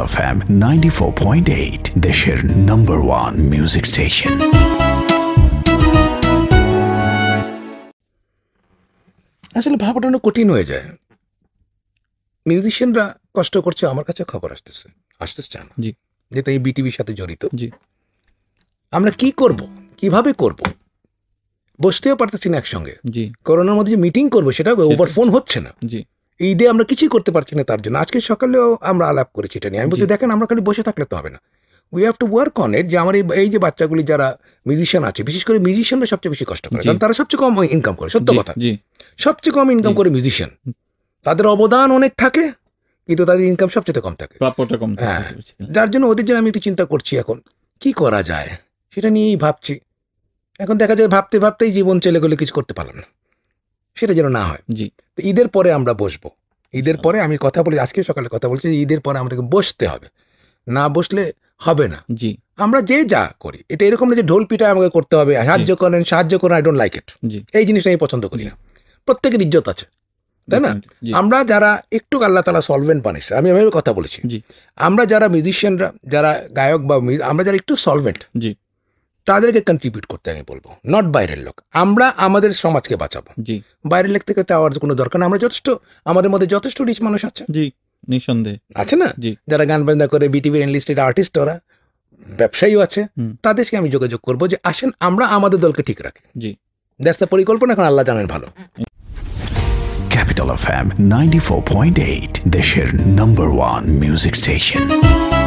Rezaul F M ninety four point eight দেশের number one music station আসলে ভাবাটা কঠিন হয়ে যায় মিউজিশিয়ানরা কষ্ট করছে আমার কাছে খবর আসতেছে আসতেছে চান জি যেটা এই বিটিভির সাথে জড়িত জি আমরা কি করব কিভাবে করব বসতেও পারতেছি না একসঙ্গে জি করোনার মধ্যে যে মিটিং করবো সেটা ওভার ফোন হচ্ছে না জি ঈদে আমরা কিছুই করতে পারছি না তার জন্য আজকে সকালেও আমরা আলাপ করেছি এটা নিয়ে আমি বলছি দেখেন আমরা খালি বসে থাকলে তো হবে না we have to work on it যে আমার এই যে বাচ্চাগুলি যারা মিউজিশিয়ান আছে বিশেষ করে মিউজিশিয়ানরা সবচেয়ে বেশি কষ্ট করে কারণ তারা সবচেয়ে কম ইনকাম করে সত্য কথা সবচেয়ে কম ইনকাম করে মিউজিশিয়ান তাদের অবদান অনেক থাকে কিন্তু তাদের ইনকাম সবচেয়ে কম থাকে হ্যাঁ যার জন্য ওদের জন্য আমি একটু চিন্তা করছি এখন কি করা যায় সেটা নিয়েই ভাবছি এখন দেখা যায় ভাবতে ভাবতেই জীবন চলে গেলে কিছু করতে পারলাম না সেটা যেন না হয় জি তো ঈদের পরে আমরা বসবো ঈদের পরে আমি কথা বলি আজকে সকালে কথা বলছি ঈদের পরে আমাদেরকে বসতে হবে না বসলে হবে না জি আমরা যে যা করি এটা এরকম না যে ঢোল পিঠা আমাকে করতে হবে সাহায্য করেন সাহায্য করেন আই ডোন্ট লাইক ইট এই জিনিসটা আমি পছন্দ করি না প্রত্যেকের ইজ্জত আছে তাই না আমরা যারা একটু আল্লাহ তালা সলভেন্ট বানিয়েছে আমি এভাবে কথা বলেছি আমরা যারা মিউজিশিয়ানরা যারা গায়ক বা আমরা যারা একটু সলভেন্ট জি তাদেরকে কন্ট্রিবিউট করতে আমি বলবো নট বাইরের লোক আমরা আমাদের সমাজকে বাঁচাবো জি বাইরের লোক থেকে তাওয়ার কোনো দরকার আমরা যথেষ্ট আমাদের মধ্যে যথেষ্ট রিচ মানুষ আছে জি নিঃসন্দেহে আছে না জি যারা গান বাজনা করে বিটিভির এনলিস্টেড আর্টিস্ট ওরা ব্যবসায়ীও আছে তাদেরকে আমি যোগাযোগ করব যে আসেন আমরা আমাদের দলকে ঠিক রাখি জি দ্যাটস দ্য পরিকল্পনা এখন আল্লাহ জানেন ভালো capital FM ninety four point eight দেশের নাম্বার ওয়ান মিউজিক স্টেশন